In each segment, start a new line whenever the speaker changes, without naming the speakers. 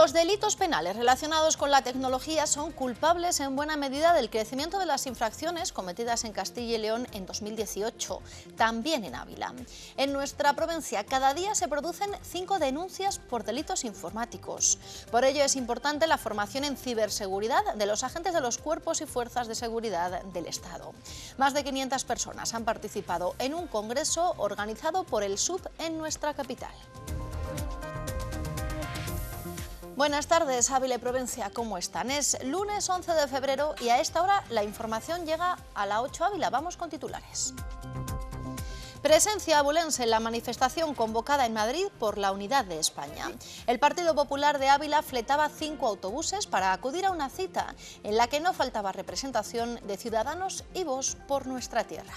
Los delitos penales relacionados con la tecnología son culpables en buena medida del crecimiento de las infracciones cometidas en Castilla y León en 2018, también en Ávila. En nuestra provincia cada día se producen cinco denuncias por delitos informáticos. Por ello es importante la formación en ciberseguridad de los agentes de los cuerpos y fuerzas de seguridad del Estado. Más de 500 personas han participado en un congreso organizado por el SUB en nuestra capital. Buenas tardes, Ávila Provencia, ¿cómo están? Es lunes 11 de febrero y a esta hora la información llega a la 8 Ávila. Vamos con titulares. Presencia abulense en la manifestación convocada en Madrid por la Unidad de España. El Partido Popular de Ávila fletaba cinco autobuses para acudir a una cita en la que no faltaba representación de Ciudadanos y voz por nuestra tierra.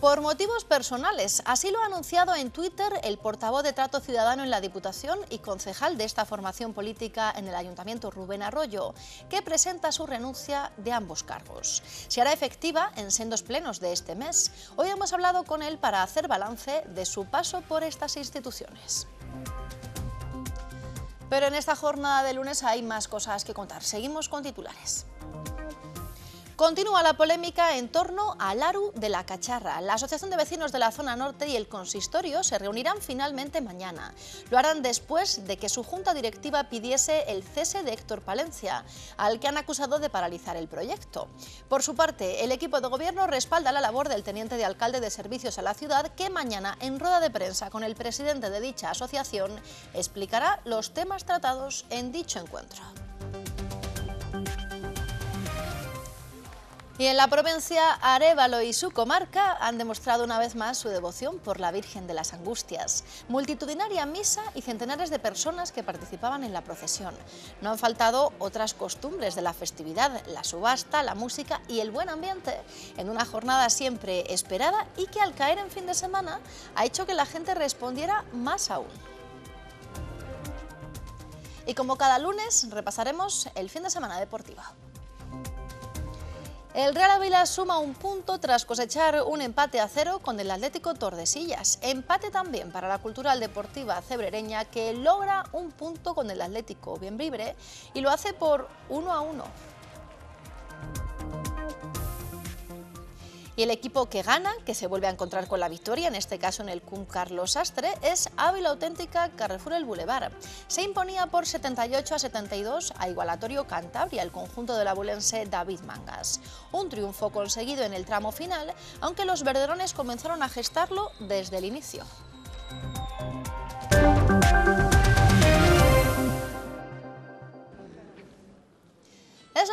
Por motivos personales, así lo ha anunciado en Twitter el portavoz de Trato Ciudadano en la Diputación y concejal de esta formación política en el Ayuntamiento, Rubén Arroyo, que presenta su renuncia de ambos cargos. Se hará efectiva en sendos plenos de este mes. Hoy hemos hablado con él para hacer balance de su paso por estas instituciones. Pero en esta jornada de lunes hay más cosas que contar. Seguimos con titulares. Continúa la polémica en torno al ARU de la Cacharra. La Asociación de Vecinos de la Zona Norte y el Consistorio se reunirán finalmente mañana. Lo harán después de que su junta directiva pidiese el cese de Héctor Palencia, al que han acusado de paralizar el proyecto. Por su parte, el equipo de gobierno respalda la labor del teniente de alcalde de servicios a la ciudad, que mañana, en rueda de prensa con el presidente de dicha asociación, explicará los temas tratados en dicho encuentro. Y en la provincia Arévalo y su comarca han demostrado una vez más su devoción por la Virgen de las Angustias. Multitudinaria misa y centenares de personas que participaban en la procesión. No han faltado otras costumbres de la festividad, la subasta, la música y el buen ambiente, en una jornada siempre esperada y que al caer en fin de semana ha hecho que la gente respondiera más aún. Y como cada lunes repasaremos el fin de semana deportivo. El Real Ávila suma un punto tras cosechar un empate a cero con el Atlético Tordesillas. Empate también para la Cultural Deportiva Cebrereña que logra un punto con el Atlético Bienvibre y lo hace por 1 a 1. Y el equipo que gana, que se vuelve a encontrar con la victoria, en este caso en el Cun Carlos Astre, es Ávila Auténtica Carrefour El Boulevard. Se imponía por 78 a 72 a Igualatorio Cantabria, el conjunto del abulense David Mangas. Un triunfo conseguido en el tramo final, aunque los verderones comenzaron a gestarlo desde el inicio.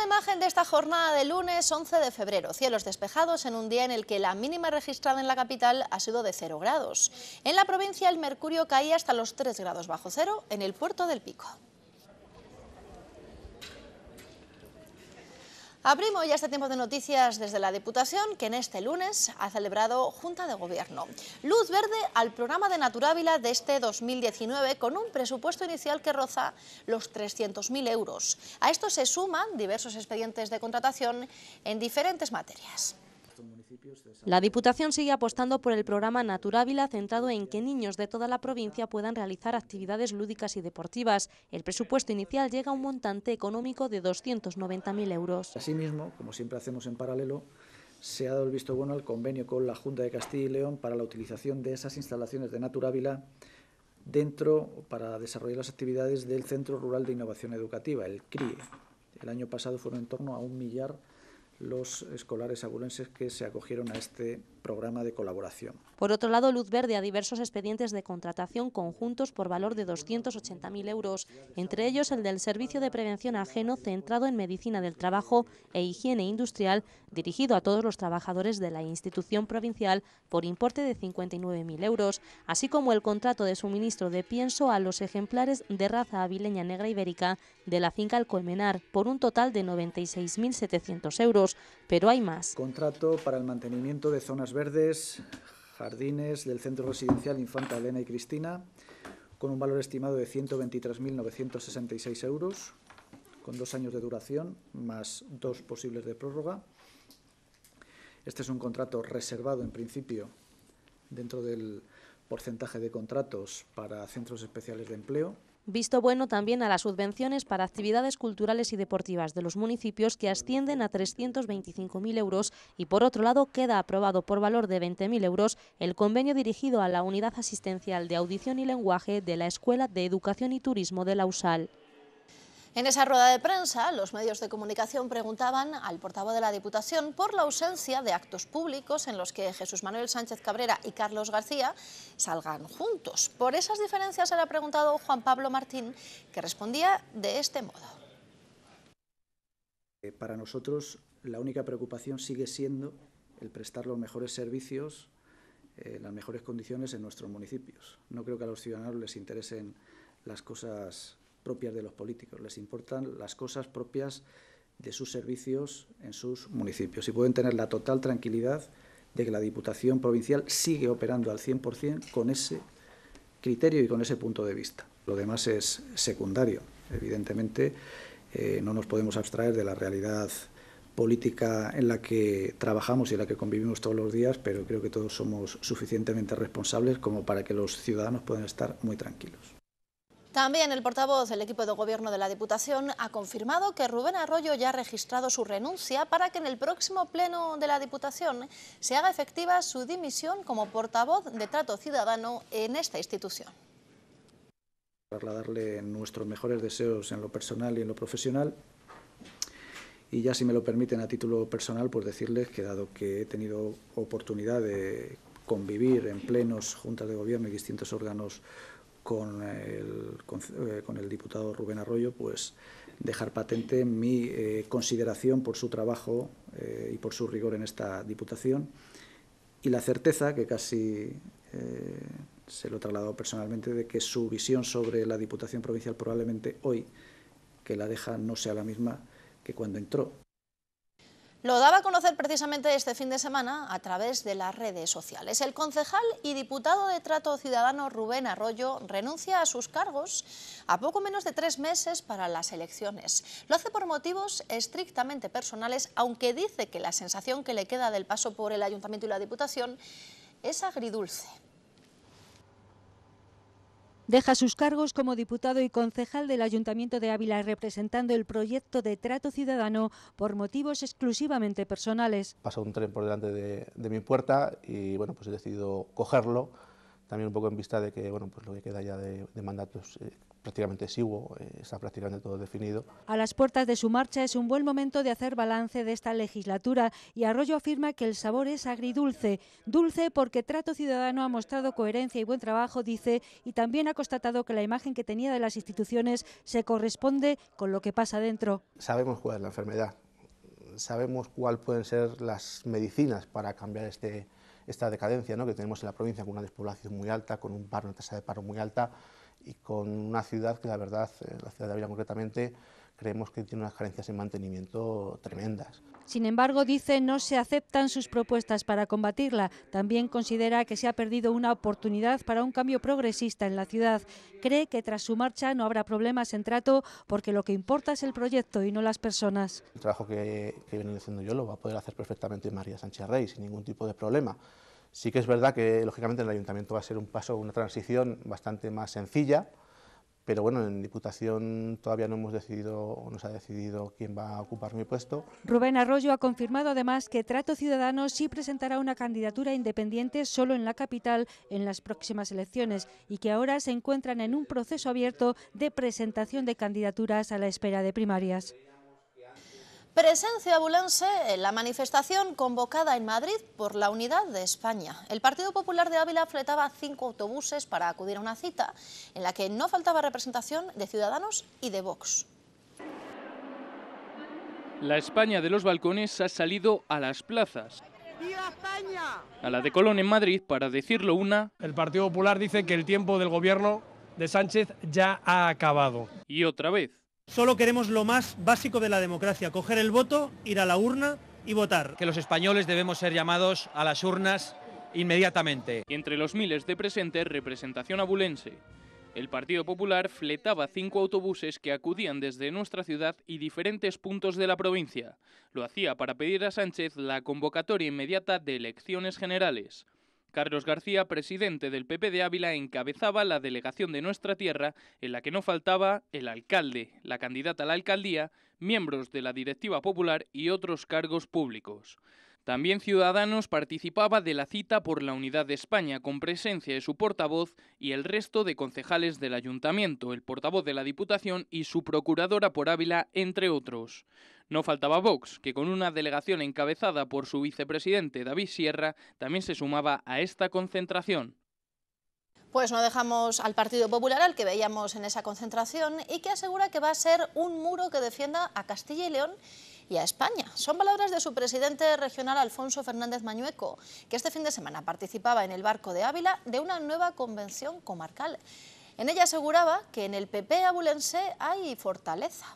imagen de esta jornada de lunes 11 de febrero. Cielos despejados en un día en el que la mínima registrada en la capital ha sido de 0 grados. En la provincia el mercurio caía hasta los 3 grados bajo cero en el puerto del Pico. Abrimos ya este tiempo de noticias desde la Diputación, que en este lunes ha celebrado Junta de Gobierno. Luz verde al programa de Naturávila de este 2019, con un presupuesto inicial que roza los 300.000 euros. A esto se suman diversos expedientes de contratación en diferentes materias.
La Diputación sigue apostando por el programa Naturávila centrado en que niños de toda la provincia puedan realizar actividades lúdicas y deportivas. El presupuesto inicial llega a un montante económico de 290.000
euros. Asimismo, como siempre hacemos en paralelo, se ha dado el visto bueno al convenio con la Junta de Castilla y León para la utilización de esas instalaciones de Naturávila dentro para desarrollar las actividades del Centro Rural de Innovación Educativa, el CRIE. El año pasado fueron en torno a un millar los escolares abulenses que se acogieron a este programa de colaboración.
Por otro lado, luz verde a diversos expedientes de contratación conjuntos por valor de 280.000 euros, entre ellos el del Servicio de Prevención Ajeno centrado en Medicina del Trabajo e Higiene Industrial, dirigido a todos los trabajadores de la institución provincial por importe de 59.000 euros, así como el contrato de suministro de pienso a los ejemplares de raza avileña negra ibérica de la finca Alcolmenar por un total de 96.700 euros, pero hay más.
Contrato para el mantenimiento de zonas verdes, jardines del Centro Residencial Infanta Elena y Cristina, con un valor estimado de 123.966 euros, con dos años de duración, más dos posibles de prórroga. Este es un contrato reservado, en principio, dentro del porcentaje de contratos para centros especiales de empleo
Visto bueno también a las subvenciones para actividades culturales y deportivas de los municipios que ascienden a 325.000 euros y por otro lado queda aprobado por valor de 20.000 euros el convenio dirigido a la Unidad Asistencial de Audición y Lenguaje de la Escuela de Educación y Turismo de Lausal.
En esa rueda de prensa, los medios de comunicación preguntaban al portavoz de la Diputación por la ausencia de actos públicos en los que Jesús Manuel Sánchez Cabrera y Carlos García salgan juntos. Por esas diferencias ha preguntado Juan Pablo Martín, que respondía de este modo.
Eh, para nosotros la única preocupación sigue siendo el prestar los mejores servicios, eh, las mejores condiciones en nuestros municipios. No creo que a los ciudadanos les interesen las cosas propias de los políticos, les importan las cosas propias de sus servicios en sus municipios y pueden tener la total tranquilidad de que la Diputación Provincial sigue operando al 100% con ese criterio y con ese punto de vista. Lo demás es secundario. Evidentemente, eh, no nos podemos abstraer de la realidad política en la que trabajamos y en la que convivimos todos los días, pero creo que todos somos suficientemente responsables como para que los ciudadanos puedan estar muy tranquilos.
También el portavoz del equipo de gobierno de la Diputación ha confirmado que Rubén Arroyo ya ha registrado su renuncia para que en el próximo pleno de la Diputación se haga efectiva su dimisión como portavoz de trato ciudadano en esta institución.
Trasladarle nuestros mejores deseos en lo personal y en lo profesional. Y ya si me lo permiten a título personal, pues decirles que dado que he tenido oportunidad de convivir en plenos, juntas de gobierno y distintos órganos con el, eh, con, el diputado Rubén Arroyo, pues dejar patente mi eh, consideración por su trabajo eh, y por su rigor en esta Diputación y la certeza, que casi se lo he trasladado personalmente, de que su visión sobre la Diputación Provincial probablemente hoy, que la deja, no sea la misma que cuando entró.
Lo daba a conocer precisamente este fin de semana a través de las redes sociales. El concejal y diputado de Trato Ciudadano Rubén Arroyo renuncia a sus cargos a poco menos de tres meses para las elecciones. Lo hace por motivos estrictamente personales, aunque dice que la sensación que le queda del paso por el Ayuntamiento y la Diputación es agridulce.
Deja sus cargos como diputado y concejal del Ayuntamiento de Ávila representando el proyecto de trato ciudadano por motivos exclusivamente personales.
Pasó un tren por delante de, mi puerta y bueno, pues he decidido cogerlo, también un poco en vista de que bueno, pues lo que queda ya de, mandatos eh, prácticamente exiguo, eh, está prácticamente todo definido.
A las puertas de su marcha es un buen momento de hacer balance de esta legislatura y Arroyo afirma que el sabor es agridulce. Dulce porque Trato Ciudadano ha mostrado coherencia y buen trabajo, dice, y también ha constatado que la imagen que tenía de las instituciones se corresponde con lo que pasa dentro.
Sabemos cuál es la enfermedad, sabemos cuál pueden ser las medicinas para cambiar este, esta decadencia ¿no? que tenemos en la provincia con una despoblación muy alta, con un paro, una tasa de paro muy alta y con una ciudad que la verdad, eh, la ciudad de Ávila concretamente, creemos que tiene unas carencias en mantenimiento tremendas.
Sin embargo, dice no se aceptan sus propuestas para combatirla. También considera que se ha perdido una oportunidad para un cambio progresista en la ciudad. Cree que tras su marcha no habrá problemas en trato porque lo que importa es el proyecto y no las personas.
El trabajo que, viene haciendo yo lo va a poder hacer perfectamente María Sánchez Rey sin ningún tipo de problema. Sí que es verdad que lógicamente el ayuntamiento va a ser un paso, una transición bastante más sencilla, pero bueno, en Diputación todavía no hemos decidido o no se ha decidido quién va a ocupar mi puesto.
Rubén Arroyo ha confirmado además que Trato Ciudadano sí presentará una candidatura independiente solo en la capital en las próximas elecciones y que ahora se encuentran en un proceso abierto de presentación de candidaturas a la espera de primarias.
Presencia abulense en la manifestación convocada en Madrid por la Unidad de España. El Partido Popular de Ávila fletaba cinco autobuses para acudir a una cita en la que no faltaba representación de Ciudadanos y de Vox.
La España de los balcones ha salido a las plazas. A la de Colón en Madrid, para decirlo una... El Partido Popular dice que el tiempo del gobierno de Sánchez ya ha acabado. Y otra vez. Solo queremos lo más básico de la democracia, coger el voto, ir a la urna y votar. Que los españoles debemos ser llamados a las urnas inmediatamente. Entre los miles de presentes, representación abulense. El Partido Popular fletaba cinco autobuses que acudían desde nuestra ciudad y diferentes puntos de la provincia. Lo hacía para pedir a Sánchez la convocatoria inmediata de elecciones generales. Carlos García, presidente del PP de Ávila, encabezaba la delegación de nuestra tierra, en la que no faltaba el alcalde, la candidata a la alcaldía, miembros de la directiva popular y otros cargos públicos. También Ciudadanos participaba de la cita por la Unidad de España con presencia de su portavoz y el resto de concejales del ayuntamiento, el portavoz de la Diputación y su procuradora por Ávila, entre otros. No faltaba Vox, que con una delegación encabezada por su vicepresidente David Sierra también se sumaba a esta concentración.
Pues no dejamos al Partido Popular, al que veíamos en esa concentración, y que asegura que va a ser un muro que defienda a Castilla y León y a España. Son palabras de su presidente regional Alfonso Fernández Mañueco, que este fin de semana participaba en el barco de Ávila de una nueva convención comarcal. En ella aseguraba que en el PP abulense hay fortaleza.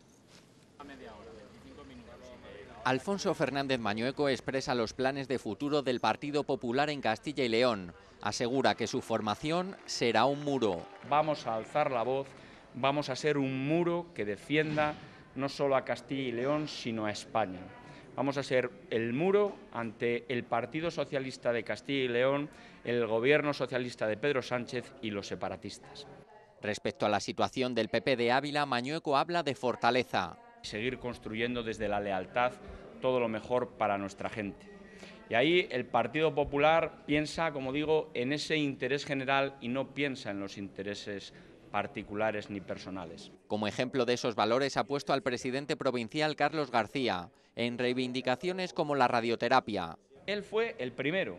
Alfonso Fernández Mañueco expresa los planes de futuro del Partido Popular en Castilla y León. Asegura que su formación será un muro.
Vamos a alzar la
voz, vamos a ser un muro que defienda no solo a Castilla y León, sino a España. Vamos a ser el muro ante el Partido Socialista de Castilla y León, el Gobierno Socialista de Pedro Sánchez y los separatistas. Respecto a la situación del PP de Ávila, Mañueco habla de fortaleza seguir construyendo desde la lealtad todo lo mejor para nuestra gente. Y ahí el Partido Popular piensa, como digo, en ese interés general y no piensa en los intereses particulares ni personales. Como ejemplo de esos valores ha puesto al presidente provincial Carlos García, en reivindicaciones como la radioterapia.
Él fue el primero,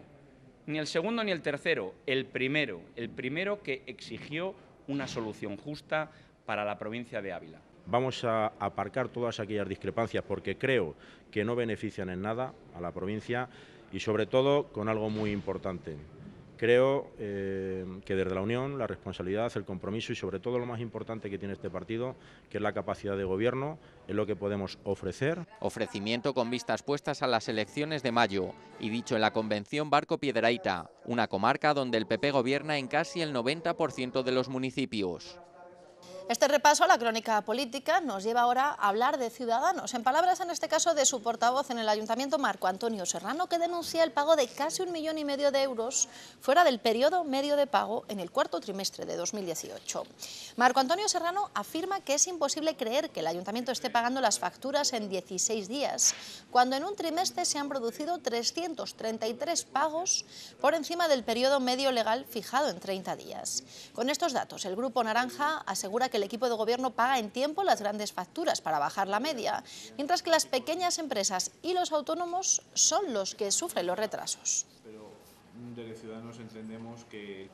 ni el segundo ni el tercero, el primero, el primero que exigió una solución
justa para la provincia de Ávila.
Vamos a aparcar todas aquellas discrepancias porque creo que no benefician en nada a la provincia y sobre todo con algo muy importante. Creo eh, que desde la Unión la responsabilidad, el compromiso y sobre todo lo más importante que tiene este partido, que es la capacidad de gobierno, es lo que podemos ofrecer.
Ofrecimiento con vistas puestas a las elecciones de mayo y dicho en la convención Barco Piedraita, una comarca donde el PP gobierna en casi el 90% de los municipios.
Este repaso a la crónica política nos lleva ahora a hablar de Ciudadanos, en palabras en este caso de su portavoz en el Ayuntamiento, Marco Antonio Serrano, que denuncia el pago de casi un millón y medio de euros fuera del periodo medio de pago en el cuarto trimestre de 2018. Marco Antonio Serrano afirma que es imposible creer que el Ayuntamiento esté pagando las facturas en 16 días, cuando en un trimestre se han producido 333 pagos por encima del periodo medio legal fijado en 30 días. Con estos datos, el Grupo Naranja asegura que el equipo de gobierno paga en tiempo las grandes facturas para bajar la media, mientras que las pequeñas empresas y los autónomos son los que sufren los retrasos.
Pero mm, Ciudadanos entendemos que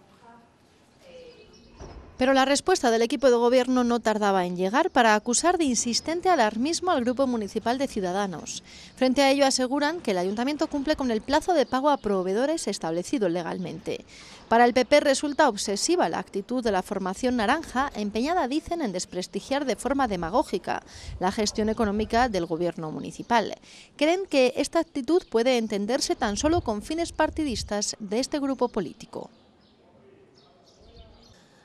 pero la respuesta del equipo de gobierno no tardaba en llegar para acusar de insistente alarmismo al Grupo Municipal de Ciudadanos. Frente a ello aseguran que el Ayuntamiento cumple con el plazo de pago a proveedores establecido legalmente. Para el PP resulta obsesiva la actitud de la formación naranja, empeñada, dicen, en desprestigiar de forma demagógica la gestión económica del gobierno municipal. Creen que esta actitud puede entenderse tan solo con fines partidistas de este grupo político.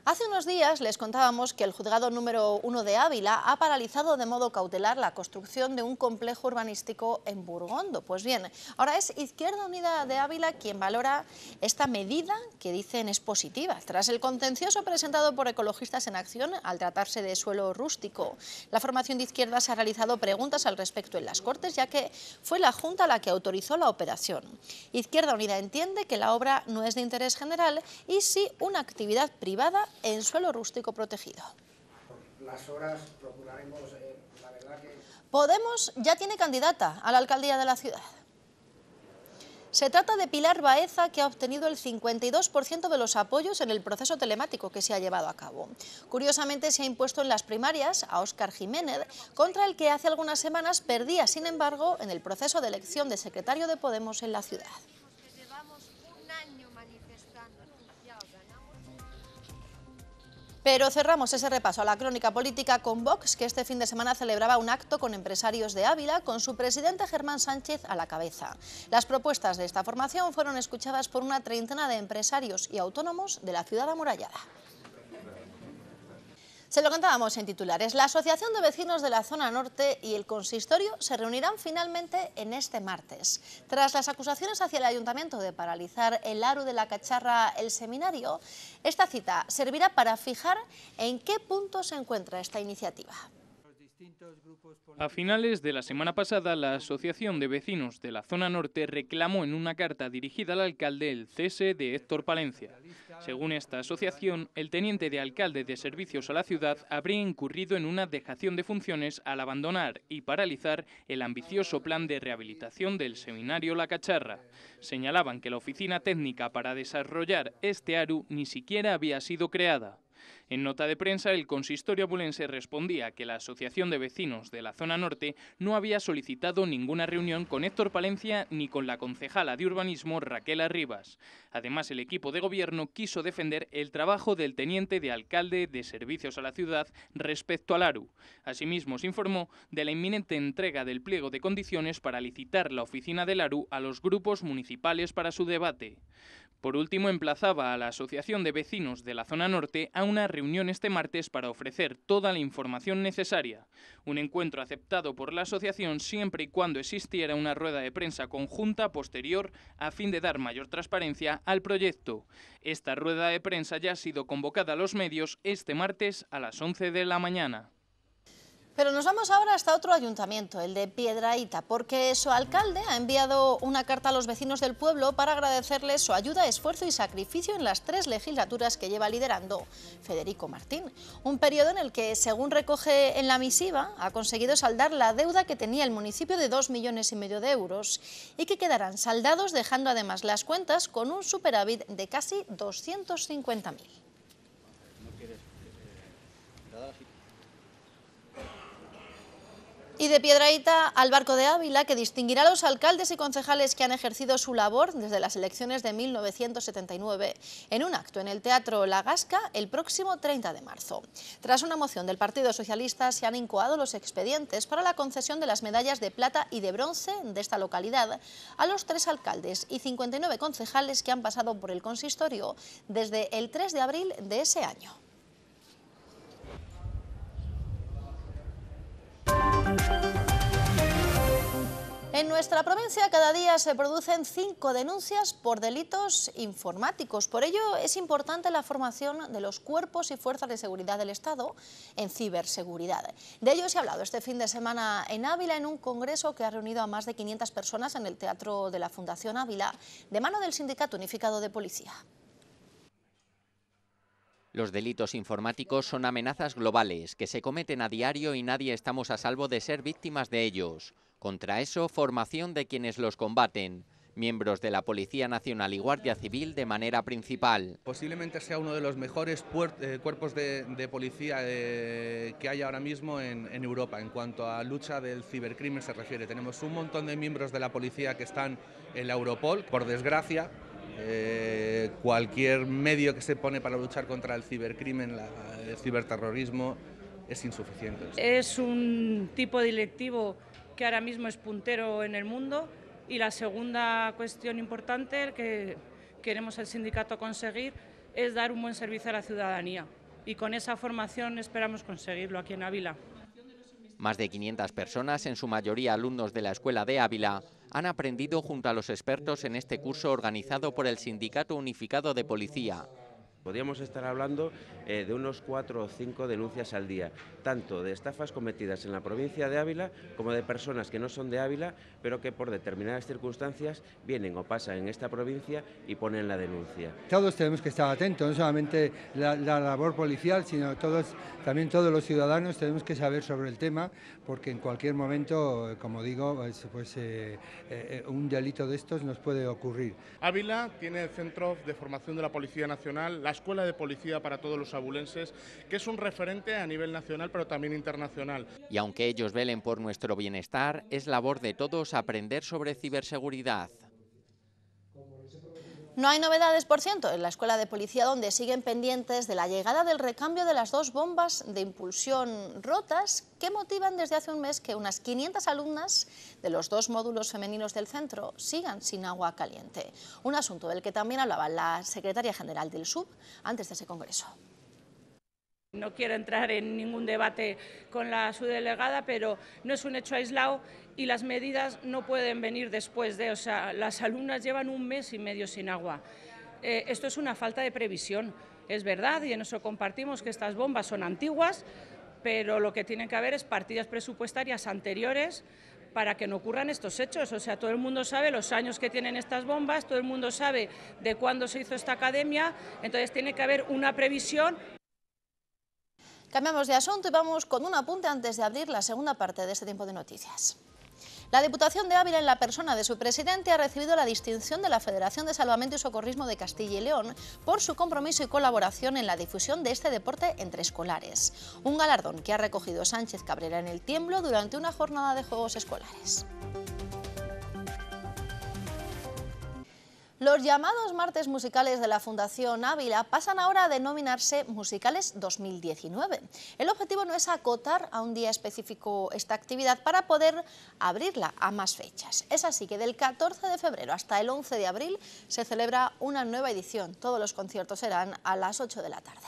Hace unos días les contábamos que el juzgado número uno de Ávila ha paralizado de modo cautelar la construcción de un complejo urbanístico en Burgondo. Pues bien, ahora es Izquierda Unida de Ávila quien valora esta medida que dicen es positiva, tras el contencioso presentado por Ecologistas en Acción al tratarse de suelo rústico. La formación de izquierdas ha realizado preguntas al respecto en las Cortes, ya que fue la Junta la que autorizó la operación. Izquierda Unida entiende que la obra no es de interés general y sí una actividad privada en suelo rústico protegido. Eh, Podemos ya tiene candidata a la alcaldía de la ciudad. Se trata de Pilar Baeza, que ha obtenido el 52% de los apoyos en el proceso telemático que se ha llevado a cabo. Curiosamente, se ha impuesto en las primarias a Óscar Jiménez, contra el que hace algunas semanas perdía, sin embargo, en el proceso de elección de secretario de Podemos en la ciudad. Pero cerramos ese repaso a la crónica política con Vox, que este fin de semana celebraba un acto con empresarios de Ávila, con su presidente Germán Sánchez a la cabeza. Las propuestas de esta formación fueron escuchadas por una treintena de empresarios y autónomos de la ciudad amurallada. Se lo contábamos en titulares. La Asociación de Vecinos de la Zona Norte y el Consistorio se reunirán finalmente en este martes. Tras las acusaciones hacia el Ayuntamiento de paralizar el ARU de la Cacharra el seminario, esta cita servirá para fijar en qué punto se encuentra esta iniciativa.
A finales de la semana pasada, la Asociación de Vecinos de la Zona Norte reclamó en una carta dirigida al alcalde el cese de Héctor Palencia. Según esta asociación, el teniente de alcalde de servicios a la ciudad habría incurrido en una dejación de funciones al abandonar y paralizar el ambicioso plan de rehabilitación del seminario La Cacharra. Señalaban que la oficina técnica para desarrollar este ARU ni siquiera había sido creada. En nota de prensa, el consistorio abulense respondía que la Asociación de Vecinos de la Zona Norte no había solicitado ninguna reunión con Héctor Palencia ni con la concejala de urbanismo Raquel Arribas. Además, el equipo de gobierno quiso defender el trabajo del teniente de alcalde de Servicios a la Ciudad respecto al ARU. Asimismo, se informó de la inminente entrega del pliego de condiciones para licitar la oficina del ARU a los grupos municipales para su debate. Por último, emplazaba a la Asociación de Vecinos de la Zona Norte a una reunión este martes para ofrecer toda la información necesaria, un encuentro aceptado por la asociación siempre y cuando existiera una rueda de prensa conjunta posterior a fin de dar mayor transparencia al proyecto. Esta rueda de prensa ya ha sido convocada a los medios este martes a las 11 de la mañana.
Pero nos vamos ahora hasta otro ayuntamiento, el de Piedraíta, porque su alcalde ha enviado una carta a los vecinos del pueblo para agradecerles su ayuda, esfuerzo y sacrificio en las tres legislaturas que lleva liderando Federico Martín. Un periodo en el que, según recoge en la misiva, ha conseguido saldar la deuda que tenía el municipio de dos millones y medio de euros y que quedarán saldados dejando además las cuentas con un superávit de casi 250.000. Y de Piedraíta al barco de Ávila, que distinguirá a los alcaldes y concejales que han ejercido su labor desde las elecciones de 1979, en un acto en el Teatro La Gasca el próximo 30 de marzo. Tras una moción del Partido Socialista se han incoado los expedientes para la concesión de las medallas de plata y de bronce de esta localidad a los tres alcaldes y 59 concejales que han pasado por el consistorio desde el 3 de abril de ese año. En nuestra provincia cada día se producen cinco denuncias por delitos informáticos. Por ello es importante la formación de los cuerpos y fuerzas de seguridad del Estado en ciberseguridad. De ello se ha hablado este fin de semana en Ávila en un congreso que ha reunido a más de 500 personas en el Teatro de la Fundación Ávila de mano del Sindicato Unificado de Policía.
Los delitos informáticos son amenazas globales que se cometen a diario y nadie estamos a salvo de ser víctimas de ellos. Contra eso, formación de quienes los combaten, miembros de la Policía Nacional y Guardia Civil de manera principal.
Posiblemente sea uno de los mejores eh, cuerpos de, policía eh, que hay ahora mismo en, en, Europa en cuanto a lucha del cibercrimen se refiere. Tenemos un montón de miembros de la policía que están en la Europol. Por desgracia, eh, cualquier medio que se pone para luchar contra el cibercrimen, el ciberterrorismo, es insuficiente.
Es un tipo directivo que ahora mismo es puntero en el mundo y la segunda cuestión importante que queremos el sindicato conseguir es dar un buen servicio a la ciudadanía y con esa formación esperamos conseguirlo aquí en Ávila.
Más de 500 personas, en su mayoría alumnos de la Escuela de Ávila, han aprendido junto a los expertos en este curso organizado por el Sindicato
Unificado de Policía. Podríamos estar hablando eh, de unos cuatro o cinco denuncias al día, tanto de estafas cometidas en la provincia de Ávila como de personas que no son de Ávila, pero que por determinadas circunstancias vienen o pasan en esta provincia y ponen la denuncia.
Todos tenemos que estar atentos, no solamente la, labor policial, sino todos, también todos los ciudadanos tenemos que saber sobre el tema, porque en cualquier momento, como digo, pues, pues eh, eh, un delito de estos nos puede ocurrir. Ávila tiene el centro de formación de la Policía Nacional, Escuela de Policía para todos los abulenses, que es un referente a nivel nacional pero también internacional.
Y aunque ellos velen por nuestro bienestar, es labor de todos aprender sobre ciberseguridad.
No hay novedades, por ciento, en la Escuela de Policía, donde siguen pendientes de la llegada del recambio de las dos bombas de impulsión rotas que motivan desde hace un mes que unas 500 alumnas de los dos módulos femeninos del centro sigan sin agua caliente. Un asunto del que también hablaba la secretaria general del SUB antes de ese congreso.
No quiero entrar en ningún debate con la subdelegada, pero no es un hecho aislado y las medidas no pueden venir después de, o sea, las alumnas llevan un mes y medio sin agua. Eh, esto es una falta de previsión, es verdad, y en eso compartimos que estas bombas son antiguas, pero lo que tiene que haber es partidas presupuestarias anteriores para que no ocurran estos hechos. O sea, todo el mundo sabe los años que tienen estas bombas, todo el mundo sabe de cuándo se hizo esta academia, entonces tiene que haber una previsión
Cambiamos de asunto y vamos con un apunte antes de abrir la segunda parte de este tiempo de noticias. La Diputación de Ávila, en la persona de su presidente, ha recibido la distinción de la Federación de Salvamento y Socorrismo de Castilla y León por su compromiso y colaboración en la difusión de este deporte entre escolares. Un galardón que ha recogido Sánchez Cabrera en el tiemblo durante una jornada de juegos escolares. Los llamados martes musicales de la Fundación Ávila pasan ahora a denominarse Musicales 2019. El objetivo no es acotar a un día específico esta actividad para poder abrirla a más fechas. Es así que del 14 de febrero hasta el 11 de abril se celebra una nueva edición. Todos los conciertos serán a las 8 de la tarde.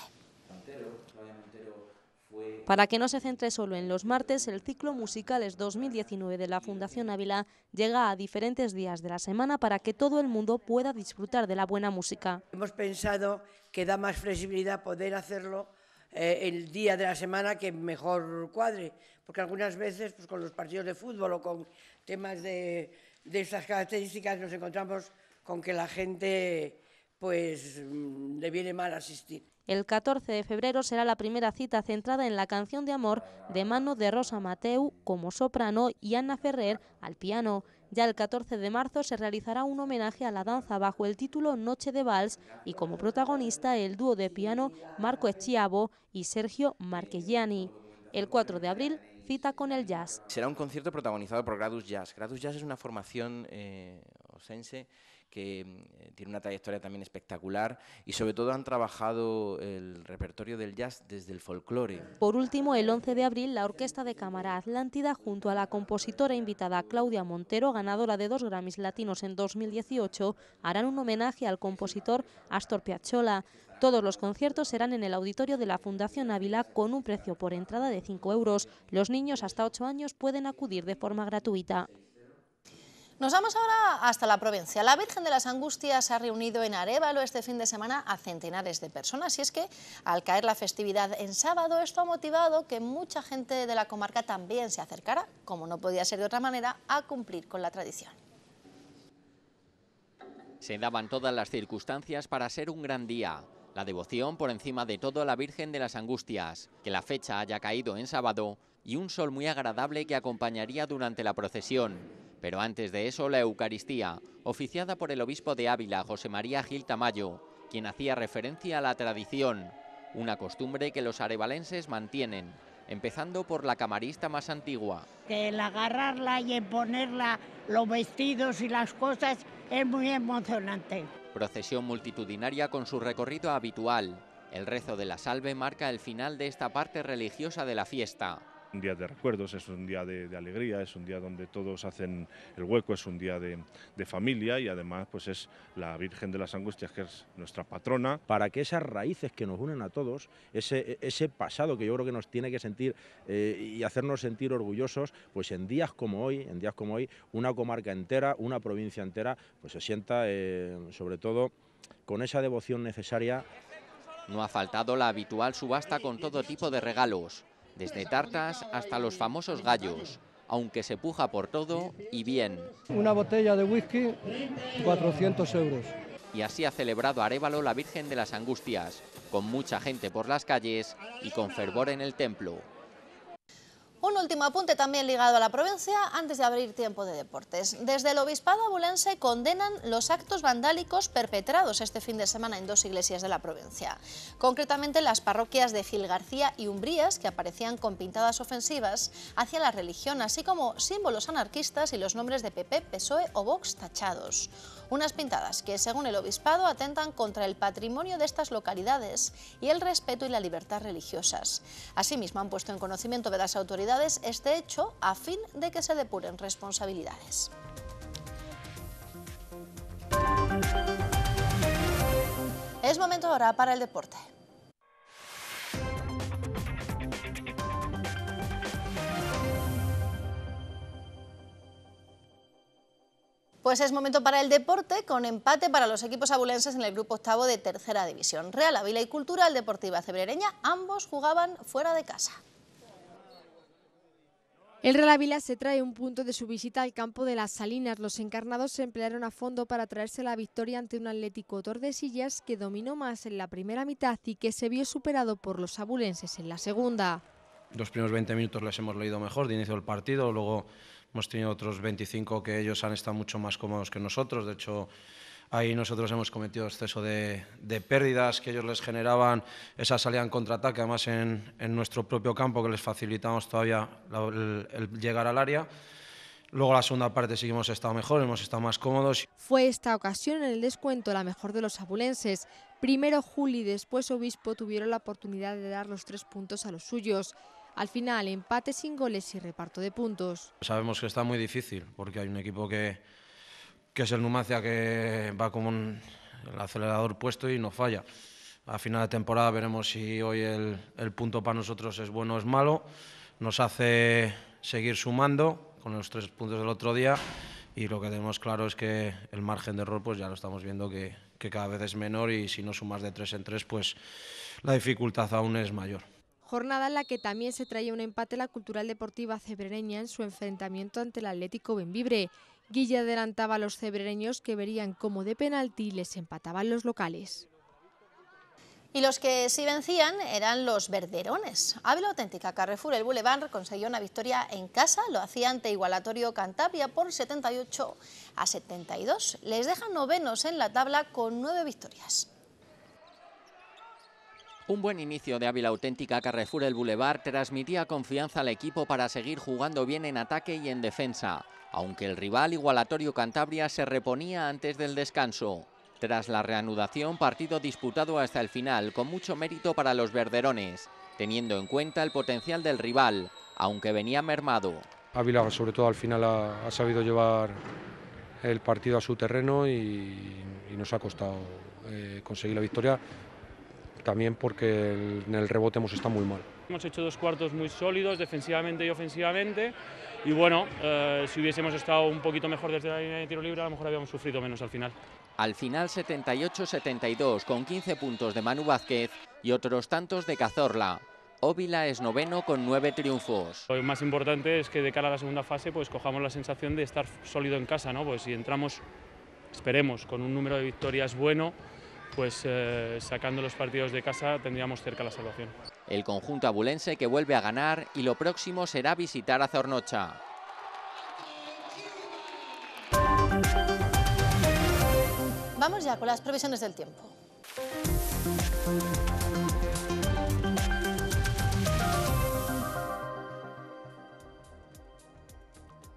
Para que no se centre solo en los martes, el ciclo Musicales 2019 de la Fundación Ávila llega a diferentes días de la semana para que todo el mundo pueda disfrutar de la buena música.
Hemos pensado que da más flexibilidad poder hacerlo eh, el día de la semana que mejor cuadre, porque algunas veces pues, con los partidos de fútbol o con temas de, de estas características nos encontramos con que la gente pues mm, le viene mal asistir.
El 14 de febrero será la primera cita centrada en la canción de amor de mano de Rosa Mateu como soprano y Ana Ferrer al piano. Ya el 14 de marzo se realizará un homenaje a la danza bajo el título Noche de Vals y como protagonista el dúo de piano Marco Eschiavo y Sergio Marchegiani. El 4 de abril, cita con el jazz.
Será un concierto protagonizado por Gradus Jazz. Gradus
Jazz es una formación eh, osense que mm, eh, tiene una trayectoria también espectacular y sobre todo han trabajado el repertorio del jazz desde el folclore.
Por último, el 11 de abril, la Orquesta de Cámara Atlántida, junto a la compositora invitada Claudia Montero, ganadora de dos Grammys Latinos en 2018, harán un homenaje al compositor Astor Piazzolla. Todos los conciertos serán en el auditorio de la Fundación Ávila con un precio por entrada de 5 euros. Los niños hasta 8 años pueden acudir de forma gratuita.
Nos vamos ahora hasta la provincia. La Virgen de las Angustias ha reunido en Arevalo este fin de semana a centenares de personas y es que al caer la festividad en sábado esto ha motivado que mucha gente de la comarca también se acercara, como no podía ser de otra manera, a cumplir con la tradición.
Se daban todas las circunstancias para ser un gran día. La devoción por encima de todo a la Virgen de las Angustias. Que la fecha haya caído en sábado y un sol muy agradable que acompañaría durante la procesión. Pero antes de eso, la Eucaristía, oficiada por el obispo de Ávila, José María Gil Tamayo, quien hacía referencia a la tradición, una costumbre que los arevalenses mantienen, empezando por la camarista más antigua.
Que el agarrarla y el ponerla, los vestidos y las cosas, es muy emocionante.
Procesión multitudinaria con su recorrido habitual. El rezo de la salve marca el final de esta parte religiosa de la fiesta
un día de recuerdos, es un día de, alegría, es un día donde todos hacen el hueco, es un día de, familia y además pues es la Virgen de las Angustias que es nuestra patrona. Para que esas raíces que nos unen a todos, ese, pasado que yo creo que nos tiene que sentir eh, y hacernos sentir orgullosos, pues en días como hoy, en días como hoy, una comarca entera, una provincia entera, pues se sienta eh, sobre todo con esa devoción necesaria. No ha faltado la habitual subasta con todo tipo de regalos
desde tartas hasta los famosos gallos, aunque se puja por todo y bien.
Una botella de whisky, 400 euros.
Y así ha celebrado Arévalo la Virgen de las Angustias, con mucha gente por las calles y con fervor en el templo.
Un último apunte también ligado a la provincia antes de abrir tiempo de deportes. Desde el Obispado Abulense condenan los actos vandálicos perpetrados este fin de semana en dos iglesias de la provincia. Concretamente las parroquias de Gil García y Umbrías, que aparecían con pintadas ofensivas hacia la religión, así como símbolos anarquistas y los nombres de PP, PSOE o Vox tachados. Unas pintadas que, según el obispado, atentan contra el patrimonio de estas localidades y el respeto y la libertad religiosas. Asimismo, han puesto en conocimiento de las autoridades este hecho a fin de que se depuren responsabilidades. Es momento ahora para el deporte. Pues es momento para el deporte, con empate para los equipos abulenses en el grupo octavo de tercera división. Real Ávila y Cultural Deportiva Cebrereña, ambos jugaban fuera de casa. El Real Ávila se trae un punto de su visita al campo de las Salinas. Los encarnados se emplearon a fondo para traerse la victoria ante un Atlético Tordesillas que dominó más en la primera mitad y que se vio superado por los abulenses en la segunda.
Los primeros 20 minutos les hemos leído mejor de inicio del partido, luego Hemos tenido otros 25 que ellos han estado mucho más cómodos que nosotros. De hecho, ahí nosotros hemos cometido exceso de, pérdidas que ellos les generaban. Esa salida en contraataque, además en, nuestro propio campo, que les facilitamos todavía el, llegar al área. Luego la segunda parte sí hemos estado mejor, hemos estado más cómodos.
Fue esta ocasión en el descuento la mejor de los abulenses. Primero Juli, después Obispo tuvieron la oportunidad de dar los tres puntos a los suyos. Al final, empate sin goles y reparto de puntos.
Sabemos que está muy difícil porque hay un equipo que, es el Numancia que va como el acelerador puesto y no falla. A final de temporada veremos si hoy el, punto para nosotros es bueno o es malo. Nos hace seguir sumando con los tres puntos del otro día y lo que tenemos claro es que el margen de error pues ya lo estamos viendo que, que cada vez es menor y si no sumas de tres en tres pues la dificultad aún es mayor
jornada en la que también se traía un empate la Cultural Deportiva Cebrereña en su enfrentamiento ante el Atlético Benvibre. Guilla adelantaba a los cebrereños que verían cómo de penalti les empataban los locales. Y los que sí vencían eran los verderones. Ávila Auténtica Carrefour El Boulevard consiguió una victoria en casa, lo hacía ante Igualatorio Cantabria por 78 a 72. Les deja novenos en la tabla con nueve victorias.
Un buen inicio de Ávila Auténtica Carrefour el Boulevard transmitía confianza al equipo para seguir jugando bien en ataque y en defensa, aunque el rival igualatorio Cantabria se reponía antes del descanso. Tras la reanudación, partido disputado hasta el final, con mucho mérito para los verderones, teniendo en cuenta el potencial del rival, aunque venía mermado.
Ávila, sobre todo al final, ha, sabido llevar el partido a su terreno y, nos ha costado eh, conseguir la victoria, también porque en el rebote hemos estado muy mal.
Hemos hecho dos cuartos muy sólidos, defensivamente y ofensivamente, y bueno, eh, si hubiésemos estado un poquito mejor desde la línea de tiro libre, a lo mejor habíamos sufrido menos al final. Al final 78-72,
con 15 puntos de Manu Vázquez y otros tantos de Cazorla. Óvila es noveno con nueve triunfos.
Lo más importante es que de cara a la segunda fase pues cojamos la sensación de estar sólido en casa, ¿no? Pues si entramos, esperemos, con un número de victorias bueno, pues eh, sacando los partidos de casa tendríamos cerca la salvación.
El conjunto abulense que vuelve a ganar y lo próximo será visitar a Zornocha.
Vamos ya con las previsiones del tiempo.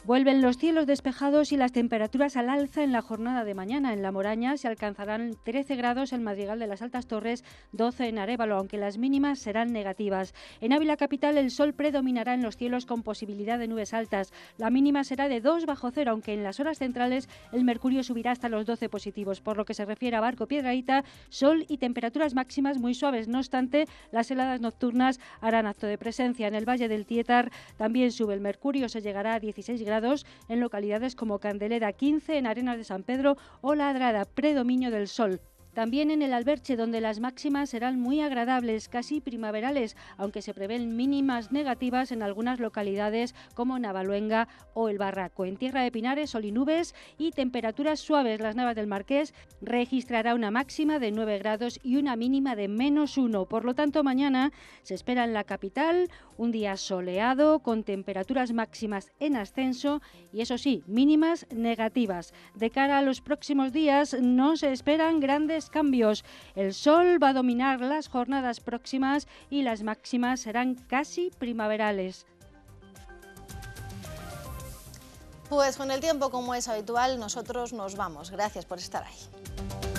Vuelven los cielos despejados y las temperaturas al alza en la jornada de mañana. En La Moraña se alcanzarán 13 grados en Madrigal de las Altas Torres, 12 en Arevalo, aunque las mínimas serán negativas. En Ávila Capital el sol predominará en los cielos con posibilidad de nubes altas. La mínima será de 2 bajo cero, aunque en las horas centrales el mercurio subirá hasta los 12 positivos. Por lo que se refiere a Barco Piedraíta, sol y temperaturas máximas muy suaves. No obstante, las heladas nocturnas harán acto de presencia. En el Valle del Tietar también sube el mercurio, se llegará a 16 grados en localidades como Candelera 15, en Arenas de San Pedro o Ladrada, predominio del sol. También en el Alberche, donde las máximas serán muy agradables, casi primaverales, aunque se prevén mínimas negativas en algunas localidades como Navaluenga o El Barraco. En Tierra de Pinares, sol y nubes y temperaturas suaves. Las Navas del Marqués registrará una máxima de 9 grados y una mínima de menos 1. Por lo tanto, mañana se espera en la capital un día soleado con temperaturas máximas en ascenso y eso sí, mínimas negativas. De cara a los próximos días no se esperan grandes cambios. El sol va a dominar las jornadas próximas y las máximas serán casi
primaverales. Pues con el tiempo, como es habitual, nosotros nos vamos. Gracias por estar ahí.